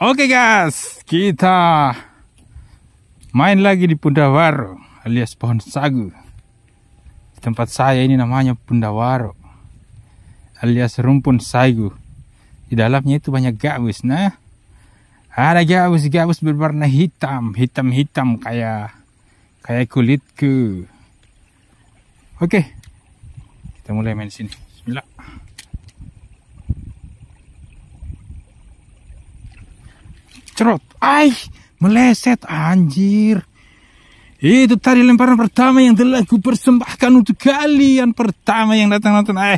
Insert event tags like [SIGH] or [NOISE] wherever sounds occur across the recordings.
Oke guys, kita main lagi di Pundawaro alias pohon sagu. Di tempat saya ini namanya Pundawaro alias rumpun sagu. Di dalamnya itu banyak gabus. Nah, ada gabus-gabus berwarna hitam, hitam-hitam kayak kayak kulitku. Oke, kita mulai main sini. Bismillah. cerot ay meleset anjir itu tadi lemparan pertama yang telah ku persembahkan untuk kalian pertama yang datang nonton eh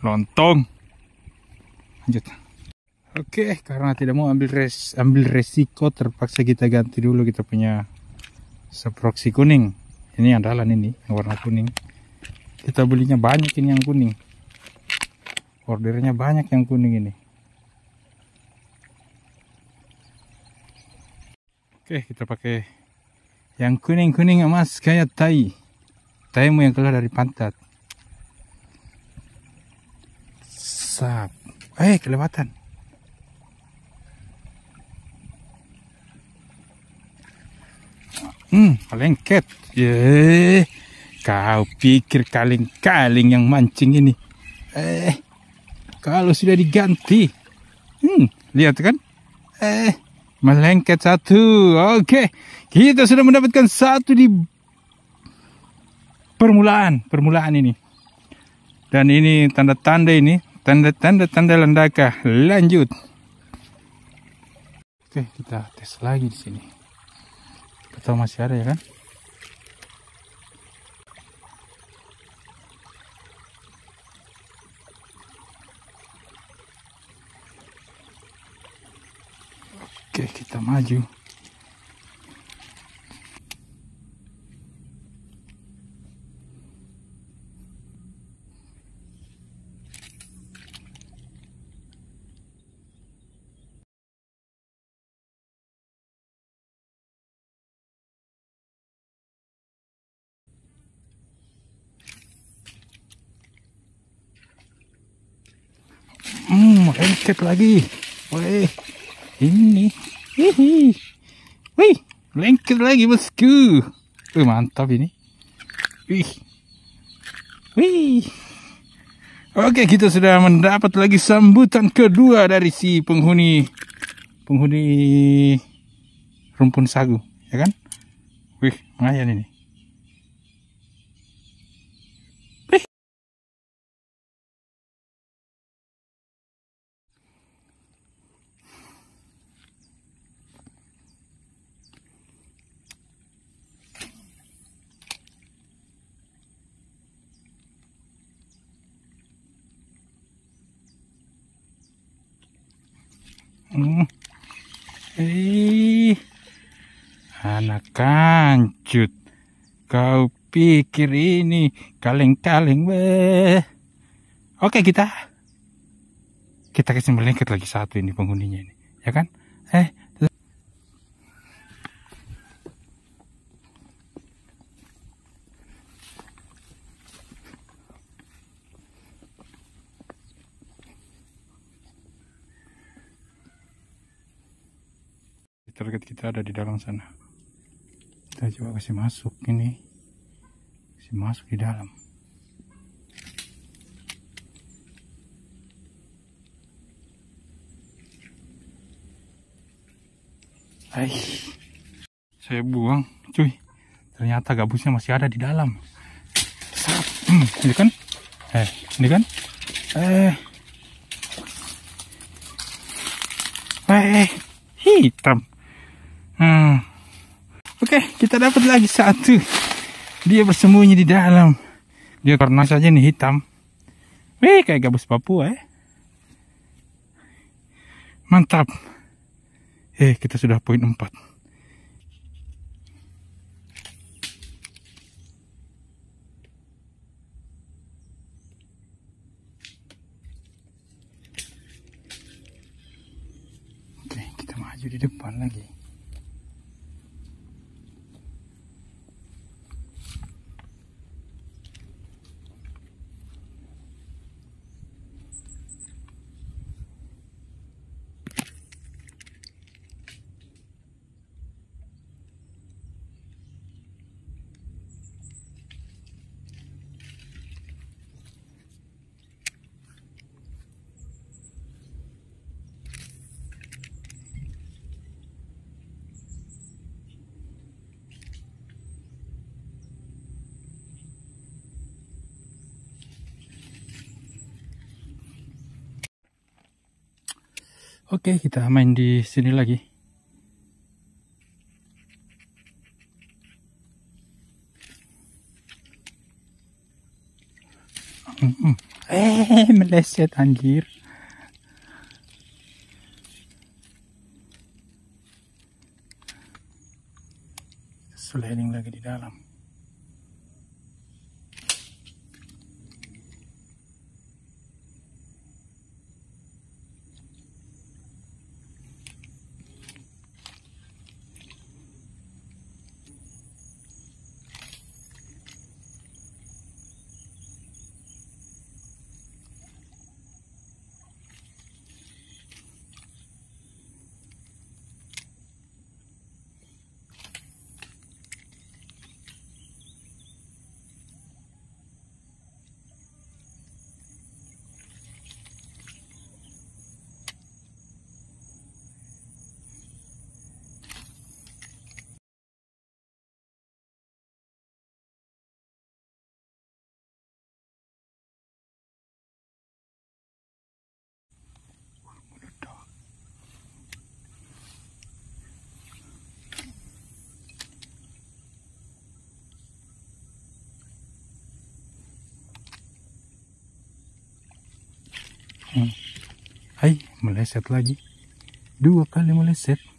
lontong lanjut Oke, karena tidak mau ambil res ambil resiko terpaksa kita ganti dulu kita punya seproksi kuning. Ini yang andalan ini yang warna kuning. Kita belinya banyak ini yang kuning. Ordernya banyak yang kuning ini. Oke, kita pakai yang kuning-kuning emas kayak tai. Taimu yang keluar dari pantat. Sap. Eh, kelewatan. Hmm, lengket. Ye. Kau pikir kaling-kaling yang mancing ini. Eh, kalau sudah diganti. Hmm, lihat kan? Eh, Melengket satu. Oke. Kita sudah mendapatkan satu di permulaan. Permulaan ini. Dan ini tanda-tanda ini. Tanda-tanda tanda landaka. Lanjut. Oke, kita tes lagi di sini. Kita masih ada ya kan? Oke, kita maju. Hmm, lengket lagi. Woi ini hihi wih lengket lagi bosku wih mantap ini wih wih Oke kita sudah mendapat lagi sambutan kedua dari si penghuni penghuni rumpun sagu ya kan wih lumayan ini eh anak kancut. Kau pikir ini kaleng-kaleng weh. Oke kita. Kita kasih melengket lagi satu ini penghuninya ini. Ya kan? Eh, target kita ada di dalam sana kita coba kasih masuk ini kasih masuk di dalam Hai saya buang cuy ternyata gabusnya masih ada di dalam hmm, [CLEARS THROAT] ini kan eh ini kan eh eh, eh. hitam Hmm. Oke, okay, kita dapat lagi satu. Dia bersembunyi di dalam. Dia karena saja nih hitam. Wih, kayak gabus Papua ya. Mantap. Eh, kita sudah poin empat. Oke, kita maju di depan lagi. Oke, kita main di sini lagi. Eh, meleset anjir. Sliding lagi di dalam. Hmm. hai meleset lagi dua kali meleset